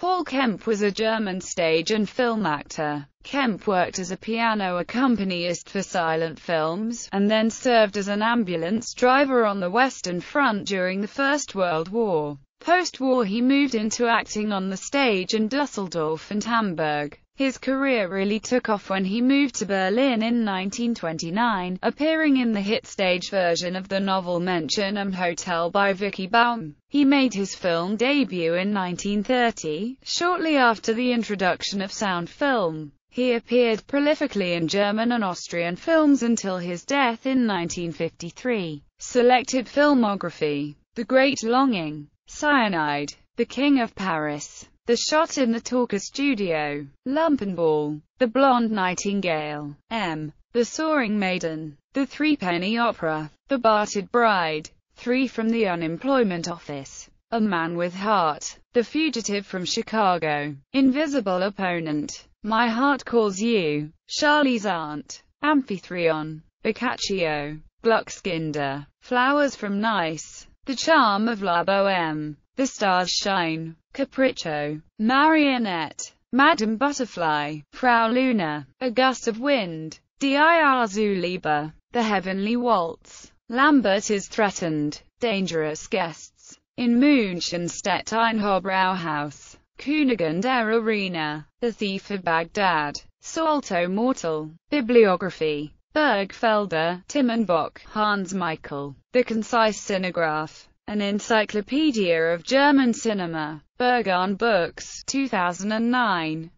Paul Kemp was a German stage and film actor. Kemp worked as a piano accompanist for silent films, and then served as an ambulance driver on the Western Front during the First World War. Post-war he moved into acting on the stage in Dusseldorf and Hamburg. His career really took off when he moved to Berlin in 1929, appearing in the hit stage version of the novel Mention am Hotel by Vicky Baum. He made his film debut in 1930, shortly after the introduction of sound film. He appeared prolifically in German and Austrian films until his death in 1953. Selected filmography The Great Longing, Cyanide, The King of Paris, the Shot in the Talker Studio, Lumpenball, The Blonde Nightingale, M. The Soaring Maiden, The Threepenny Opera, The Bartered Bride, Three from the Unemployment Office, A Man with Heart, The Fugitive from Chicago, Invisible Opponent, My Heart Calls You, Charlie's Aunt, Amphitryon, Boccaccio, Gluckskinder, Flowers from Nice, the Charm of La Boheme, The Stars Shine, Capriccio, Marionette, Madame Butterfly, Frau Luna, A Gust of Wind, Dir Zuliebe, The Heavenly Waltz, Lambert is Threatened, Dangerous Guests, in Munchenstedt Einhobrauhaus, Kunigund Arena, The Thief of Baghdad, Salto Mortal, Bibliography Bergfelder, Bock, Hans Michael, The Concise Cinograph, an Encyclopedia of German Cinema, Bergan Books, 2009.